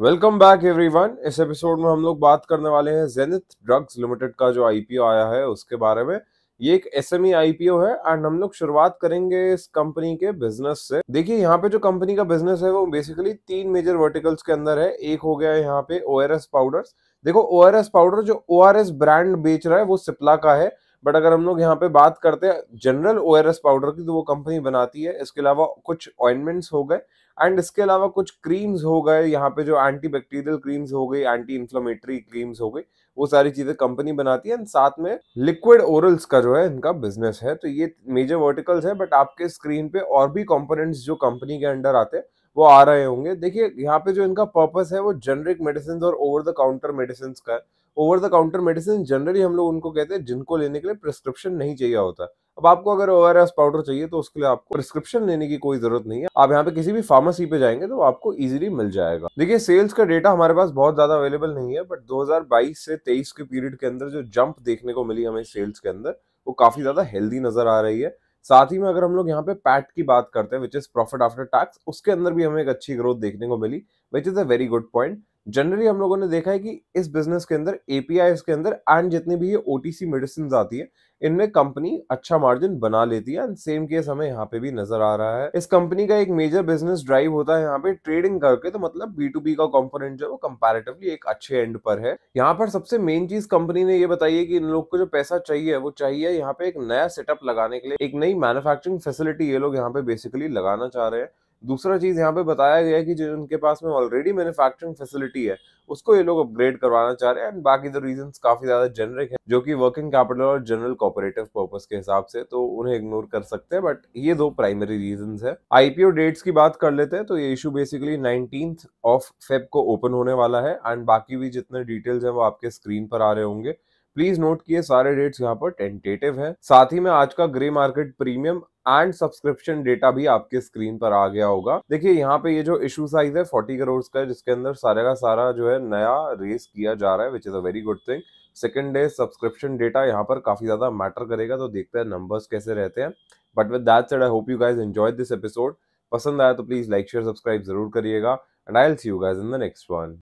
welcome back everyone इस episode में हम लोग बात करने वाले हैं जेनिथ ड्रग्स लिमिटेड का जो आईपीओ आया है उसके बारे में ये एक S M E I P O है एंड हम लोग शुरुआत करेंगे इस कंपनी के बिजनेस से देखिए यहाँ पे जो कंपनी का बिजनेस है वो बेसिकली तीन मेजर वर्टिकल्स के अंदर है एक हो गया है यहाँ पे ओ आर एस पाउडर्स देखो ओ आर एस पाउडर जो ओ आर एस ब्रांड बेच रहा है वो सिप्ला का है बट अगर हम लोग यहाँ पे बात करते हैं जनरल ओ पाउडर की तो वो कंपनी बनाती है इसके अलावा कुछ ऑइनमेंट्स हो गए एंड इसके अलावा कुछ क्रीम्स हो गए यहाँ पे जो एंटी बैक्टीरियल क्रीम्स हो गई एंटी इन्फ्लोमेटरी क्रीम्स हो गई वो सारी चीज़ें कंपनी बनाती है एंड साथ में लिक्विड ओरल्स का जो है इनका बिजनेस है तो ये मेजर वर्टिकल्स है बट आपके स्क्रीन पे और भी कंपोनेंट्स जो कंपनी के अंडर आते हैं वो आ रहे होंगे देखिए यहाँ पे जो इनका पर्पस है वो जेनरिक मेडिसिन और ओवर द काउंटर मेडिसिन का है over the counter medicine generally हम लोग उनको कहते हैं जिनको लेने के लिए प्रिस्क्रिप्शन नहीं चाहिए होता अब आपको अगर ओ पाउडर चाहिए तो उसके लिए आपको प्रिस्क्रिप्शन लेने की कोई जरूरत नहीं है आप यहाँ पे किसी भी फार्मेसी पे जाएंगे तो आपको इजीली मिल जाएगा देखिए सेल्स का डेटा हमारे पास बहुत ज्यादा अवेलेबल नहीं है बट 2022 से 23 के पीरियड के अंदर जो जंप देखने को मिली हमें सेल्स के अंदर वो काफी ज्यादा हेल्दी नजर आ रही है साथ ही में अगर हम लोग यहाँ पे पैट की बात करते हैं which is profit after tax उसके अंदर भी हमें एक अच्छी ग्रोथ देखने को मिली which is a very good point generally हम लोगों ने देखा है कि इस बिजनेस के अंदर एपीआई के अंदर एंड जितनी भी ये ओटीसी मेडिसिन आती है इनमें कंपनी अच्छा मार्जिन बना लेती है एंड सेम केस हमें यहाँ पे भी नजर आ रहा है इस कंपनी का एक मेजर बिजनेस ड्राइव होता है यहाँ पे ट्रेडिंग करके तो मतलब बी टू बी का कॉम्पोनेट जो है वो कंपेरेटिवली एक अच्छे एंड पर है यहाँ पर सबसे मेन चीज कंपनी ने ये बताई है कि इन लोग को जो पैसा चाहिए वो चाहिए यहाँ पे एक नया सेटअप लगाने के लिए एक नई मैन्युफैक्चरिंग फैसिलिटी ये लोग यहाँ पे बेसिकली लगाना चाह रहे हैं दूसरा चीज़ यहाँ पे बताया गया है कि जो उनके पास में ऑलरेडी मैन्युफैक्चरिंग फैसिलिटी है उसको ये लोग अपग्रेड करवाना चाह रहे हैं एंड बाकी द रीजन काफ़ी ज़्यादा जेनरिक है जो कि वर्किंग कैपिटल और जनरल कॉपरेटिव पर्पज के हिसाब से तो उन्हें इग्नोर कर सकते हैं बट ये दो प्राइमरी रीजन है आईपीओ डेट्स की बात कर लेते हैं तो ये issue basically nineteen of Feb को ओपन होने वाला है एंड बाकी भी जितने डिटेल्स है वो आपके स्क्रीन पर आ रहे होंगे प्लीज नोट किए सारे रेट्स यहाँ पर टेंटेटिव है साथ ही में आज का grey market premium and subscription data भी आपके स्क्रीन पर आ गया होगा देखिए यहाँ पे ये जो इशू साइज है फोर्टी करोड़ का जिसके अंदर सारे का सारा जो है नया रेस किया जा रहा है which is a very good thing second day subscription data यहाँ पर काफी ज्यादा मैटर करेगा तो देखते हैं नंबर्स कैसे रहते हैं but with that said I hope you guys enjoy this episode पसंद आया तो प्लीज लाइक शेयर सब्सक्राइब जरूर करिएगा and I'll see you guys in the next one